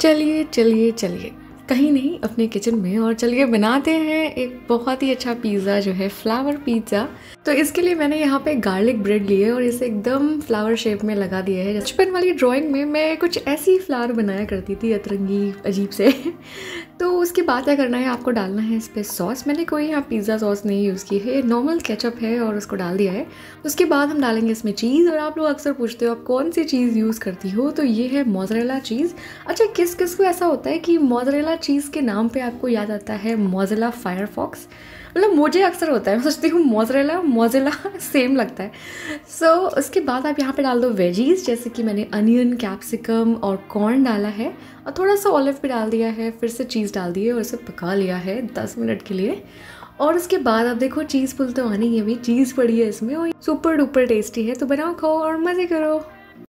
चलिए चलिए चलिए कहीं नहीं अपने किचन में और चलिए बनाते हैं एक बहुत ही अच्छा पिज़्ज़ा जो है फ्लावर पिज़्ज़ा तो इसके लिए मैंने यहाँ पे गार्लिक ब्रेड लिए और इसे एकदम फ्लावर शेप में लगा दिया है बचपन वाली ड्राइंग में मैं कुछ ऐसी फ्लावर बनाया करती थी अतरंगी अजीब से तो उसके बाद क्या करना है आपको डालना है इस पर सॉस मैंने कोई यहाँ पिज़्ज़ा सॉस नहीं यूज़ की है ये नॉर्मल केचप है और उसको डाल दिया है उसके बाद हम डालेंगे इसमें चीज़ और आप लोग अक्सर पूछते हो आप कौन सी चीज़ यूज़ करती हो तो ये है मोजरेला चीज़ अच्छा किस किस को ऐसा होता है कि मोजरेला चीज़ के नाम पर आपको याद आता है मोजरेला फायरफॉक्स मतलब मुझे अक्सर होता है मैं सोचती हूँ मोजरेला मोज़िला सेम लगता है सो so, उसके बाद आप यहाँ पे डाल दो वेजीज जैसे कि मैंने अनियन कैप्सिकम और कॉर्न डाला है और थोड़ा सा ऑलिव भी डाल दिया है फिर से चीज़ चीज़ डाल दी है और उसे पका लिया है दस मिनट के लिए और उसके बाद आप देखो चीज़ पुल तो आनी है अभी चीज़ पड़ी है इसमें और सुपर डुपर टेस्टी है तो बनाओ खाओ और मज़े करो